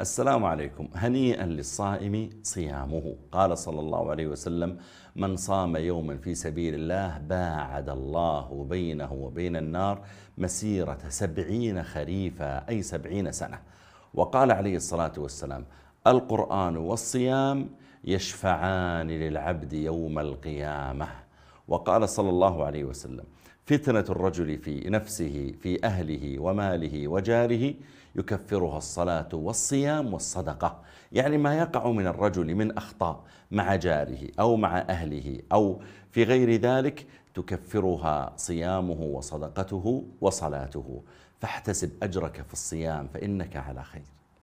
السلام عليكم هنيئا للصائم صيامه قال صلى الله عليه وسلم من صام يوما في سبيل الله باعد الله بينه وبين النار مسيرة سبعين خريفا أي سبعين سنة وقال عليه الصلاة والسلام القرآن والصيام يشفعان للعبد يوم القيامه وقال صلى الله عليه وسلم فتنة الرجل في نفسه في أهله وماله وجاره يكفرها الصلاة والصيام والصدقة يعني ما يقع من الرجل من أخطاء مع جاره أو مع أهله أو في غير ذلك تكفرها صيامه وصدقته وصلاته فاحتسب أجرك في الصيام فإنك على خير